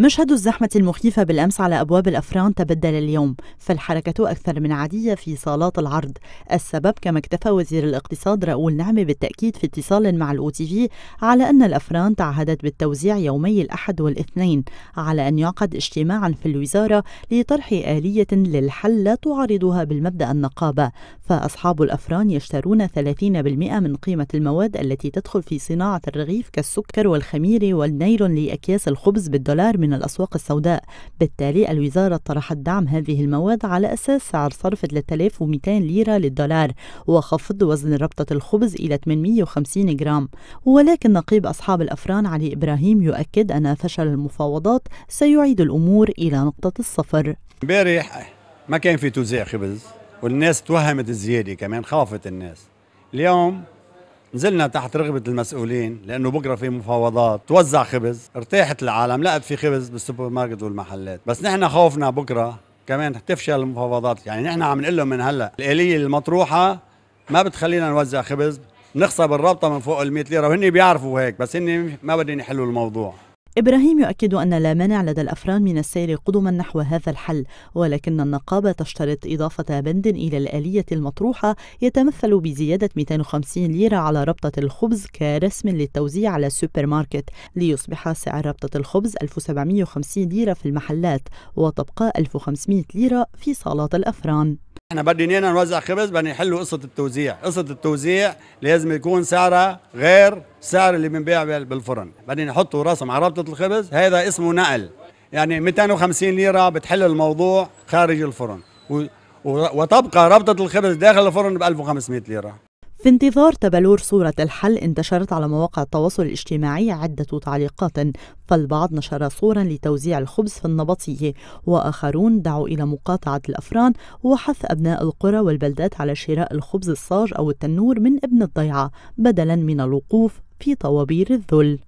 مشهد الزحمة المخيفة بالأمس على أبواب الأفران تبدل اليوم فالحركة أكثر من عادية في صالات العرض السبب كما اكتفى وزير الاقتصاد راؤول نعمة بالتأكيد في اتصال مع الأو تي في على أن الأفران تعهدت بالتوزيع يومي الأحد والاثنين على أن يعقد اجتماعا في الوزارة لطرح آلية للحل لا تعارضها بالمبدأ النقابة فأصحاب الأفران يشترون 30% من قيمة المواد التي تدخل في صناعة الرغيف كالسكر والخمير والنيلون لأكياس الخبز بالدولار من الأسواق السوداء بالتالي الوزارة طرحت دعم هذه المواد على أساس سعر صرف 3200 ليرة للدولار وخفض وزن ربطة الخبز إلى 850 جرام ولكن نقيب أصحاب الأفران علي إبراهيم يؤكد أن فشل المفاوضات سيعيد الأمور إلى نقطة الصفر امبارح ما كان في توزيع خبز والناس توهمت زياده كمان خافت الناس اليوم نزلنا تحت رغبة المسؤولين لأنه بكرة في مفاوضات توزع خبز ارتاحت العالم لقت في خبز بالسوبر ماركت والمحلات بس نحن خوفنا بكرة كمان تفشل المفاوضات يعني نحن عم نقول لهم من هلا الآلية المطروحة ما بتخلينا نوزع خبز نخسر بالرابطة من فوق ال 100 ليرة وهن بيعرفوا هيك بس هن ما بدهم يحلوا الموضوع إبراهيم يؤكد أن لا مانع لدى الأفران من السير قدما نحو هذا الحل ولكن النقابة تشترط إضافة بند إلى الآلية المطروحة يتمثل بزيادة 250 ليرة على ربطة الخبز كرسم للتوزيع على السوبر ماركت ليصبح سعر ربطة الخبز 1750 ليرة في المحلات وتبقى 1500 ليرة في صالات الأفران احنا بدينا نوزع خبز بدنا يحلوا قصه التوزيع، قصه التوزيع لازم يكون سعرها غير سعر اللي بنبيع بالفرن، بدنا نحطوا رسم على رابطه الخبز، هذا اسمه نقل، يعني 250 ليره بتحل الموضوع خارج الفرن، و... و... وتبقى رابطه الخبز داخل الفرن ب 1500 ليره. في انتظار تبلور صورة الحل انتشرت على مواقع التواصل الاجتماعي عدة تعليقات فالبعض نشر صورا لتوزيع الخبز في النبطية وآخرون دعوا إلى مقاطعة الأفران وحث أبناء القرى والبلدات على شراء الخبز الصاج أو التنور من ابن الضيعة بدلا من الوقوف في طوابير الذل